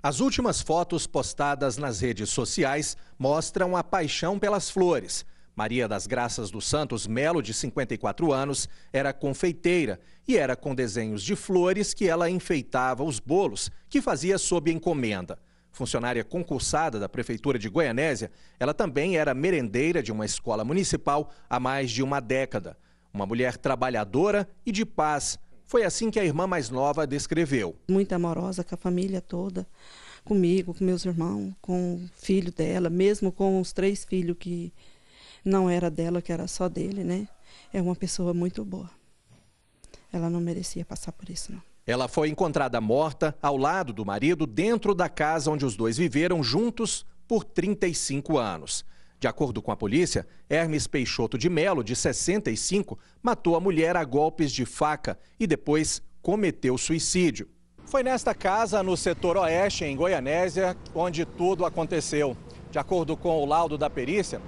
As últimas fotos postadas nas redes sociais mostram a paixão pelas flores. Maria das Graças dos Santos Melo, de 54 anos, era confeiteira e era com desenhos de flores que ela enfeitava os bolos que fazia sob encomenda. Funcionária concursada da Prefeitura de Goianésia, ela também era merendeira de uma escola municipal há mais de uma década. Uma mulher trabalhadora e de paz, foi assim que a irmã mais nova descreveu. Muito amorosa com a família toda, comigo, com meus irmãos, com o filho dela, mesmo com os três filhos que não era dela, que era só dele, né? É uma pessoa muito boa. Ela não merecia passar por isso, não. Ela foi encontrada morta ao lado do marido dentro da casa onde os dois viveram juntos por 35 anos. De acordo com a polícia, Hermes Peixoto de Melo, de 65, matou a mulher a golpes de faca e depois cometeu suicídio. Foi nesta casa, no setor oeste, em Goianésia, onde tudo aconteceu. De acordo com o laudo da perícia,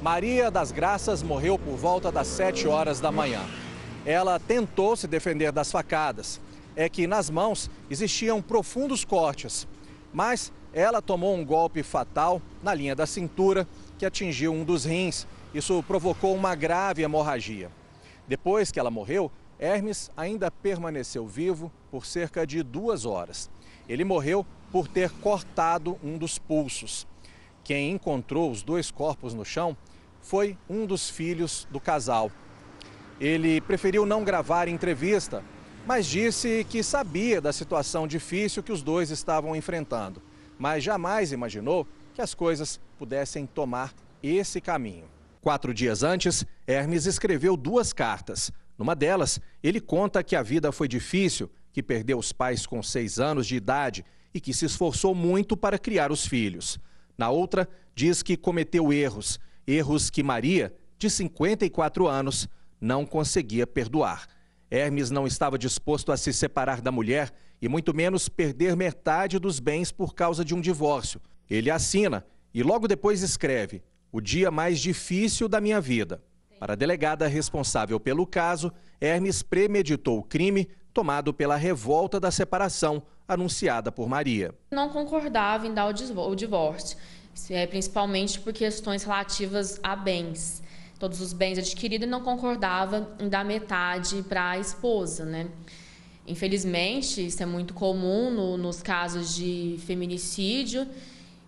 Maria das Graças morreu por volta das 7 horas da manhã. Ela tentou se defender das facadas. É que nas mãos existiam profundos cortes, mas ela tomou um golpe fatal na linha da cintura que atingiu um dos rins. Isso provocou uma grave hemorragia. Depois que ela morreu, Hermes ainda permaneceu vivo por cerca de duas horas. Ele morreu por ter cortado um dos pulsos. Quem encontrou os dois corpos no chão foi um dos filhos do casal. Ele preferiu não gravar entrevista, mas disse que sabia da situação difícil que os dois estavam enfrentando, mas jamais imaginou que as coisas pudessem tomar esse caminho. Quatro dias antes, Hermes escreveu duas cartas. Numa delas, ele conta que a vida foi difícil, que perdeu os pais com seis anos de idade e que se esforçou muito para criar os filhos. Na outra, diz que cometeu erros, erros que Maria, de 54 anos, não conseguia perdoar. Hermes não estava disposto a se separar da mulher e muito menos perder metade dos bens por causa de um divórcio. Ele assina e logo depois escreve: O dia mais difícil da minha vida. Para a delegada responsável pelo caso, Hermes premeditou o crime tomado pela revolta da separação anunciada por Maria. Não concordava em dar o divórcio, é, principalmente por questões relativas a bens. Todos os bens adquiridos e não concordava em dar metade para a esposa, né? Infelizmente, isso é muito comum no, nos casos de feminicídio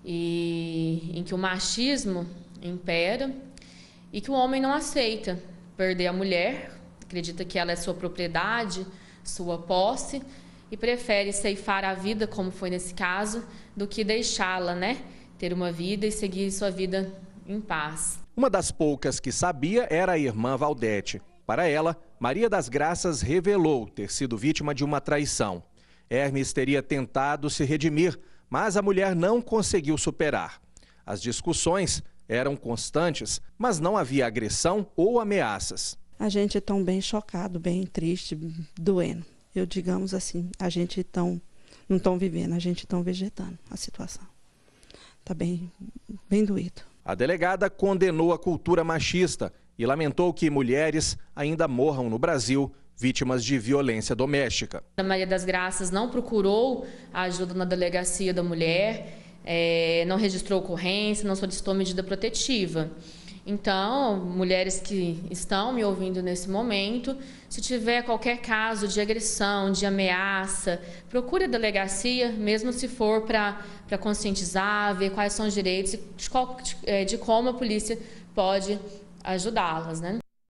e em que o machismo impera e que o homem não aceita perder a mulher, acredita que ela é sua propriedade, sua posse e prefere ceifar a vida, como foi nesse caso, do que deixá-la, né? Ter uma vida e seguir sua vida em paz. Uma das poucas que sabia era a irmã Valdete. Para ela, Maria das Graças revelou ter sido vítima de uma traição. Hermes teria tentado se redimir, mas a mulher não conseguiu superar. As discussões eram constantes, mas não havia agressão ou ameaças. A gente é tão bem chocado, bem triste, doendo. Eu digamos assim, a gente tão não tão vivendo, a gente tão vegetando a situação. Está bem, bem doído. A delegada condenou a cultura machista e lamentou que mulheres ainda morram no Brasil vítimas de violência doméstica. A Maria das Graças não procurou a ajuda na delegacia da mulher, é, não registrou ocorrência, não solicitou medida protetiva. Então, mulheres que estão me ouvindo nesse momento, se tiver qualquer caso de agressão, de ameaça, procure a delegacia, mesmo se for para conscientizar, ver quais são os direitos e de, é, de como a polícia pode ajudá-las. Né?